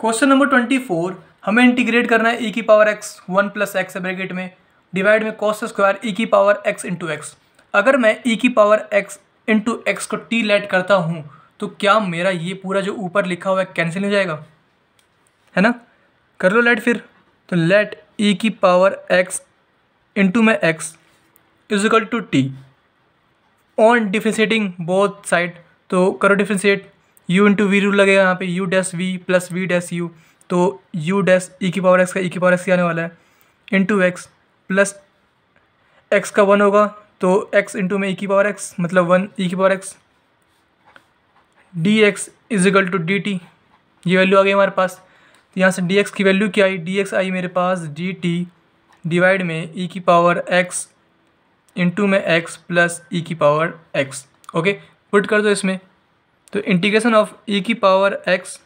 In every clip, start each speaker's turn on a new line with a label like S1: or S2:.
S1: question number twenty four हमें integrate करना है ई e की power x one plus x bracket में डिवाइड में कॉस स्क्वायर ई की पावर एक्स इंटू एक्स अगर मैं ई e की पावर एक्स इंटू एक्स को टी लेट करता हूँ तो क्या मेरा ये पूरा जो ऊपर लिखा हुआ है कैंसिल हो जाएगा है ना कर लो लेट फिर तो लेट ई e की पावर एक्स इंटू में x is equal to t on differentiating both side तो करो differentiate u into v rule लगेगा यहाँ पे u dash v plus v dash u तो यू डैस ई की पावर एक्स का ई e की पावर एक्स आने वाला है इंटू एक्स प्लस एक्स का वन होगा तो एक्स इंटू में ई e की पावर एक्स मतलब वन ई e की power x d x is equal to d t ये वैल्यू आ गई हमारे पास तो यहाँ से डी एक्स की वैल्यू क्या आई डी एक्स आई मेरे पास डी टी डिवाइड में ई की पावर एक्स इंटू में एक्स प्लस ई की पावर एक्स ओके पुट कर दो इसमें तो इंटीग्रेशन ऑफ ई की power x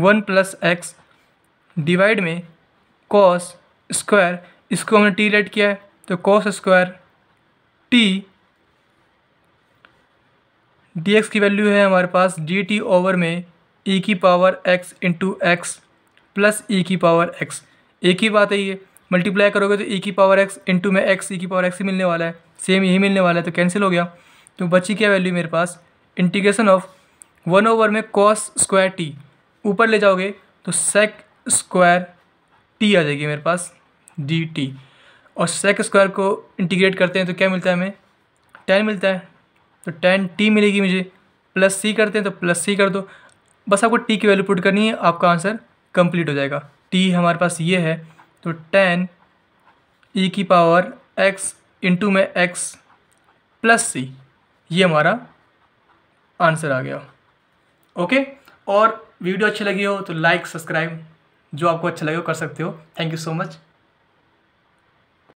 S1: one plus x divide में कॉस स्क्वायर इसको हमने टी लेट किया है तो cos square t d x की वैल्यू है हमारे पास डी टी ओवर में ई e की power x into x plus e की पावर एक्स एक ही बात है ये मल्टीप्लाई करोगे तो ई e की पावर एक्स इंटू में एक्स ई e की पावर एक्स ही मिलने वाला है सेम यही मिलने वाला है तो कैंसिल हो गया तो बची क्या वैल्यू मेरे पास इंटीग्रेशन ऑफ वन ओवर में कॉस स्क्वायर टी ऊपर ले जाओगे तो सेक स्क्वायर टी आ जाएगी मेरे पास डी टी और सेक स्क्वायर को इंटीग्रेट करते हैं तो क्या मिलता है हमें टेन मिलता है तो टेन टी मिलेगी मुझे प्लस सी करते हैं तो प्लस सी कर दो बस आपको टी की वैल्यू पुट करनी है आपका आंसर कंप्लीट हो जाएगा टी हमारे पास ये है तो टेन ई e की पावर एक्स इंटू में एक्स प्लस सी ये हमारा आंसर आ गया ओके और वीडियो अच्छी लगी हो तो लाइक सब्सक्राइब जो आपको अच्छा लगे हो कर सकते हो थैंक यू सो मच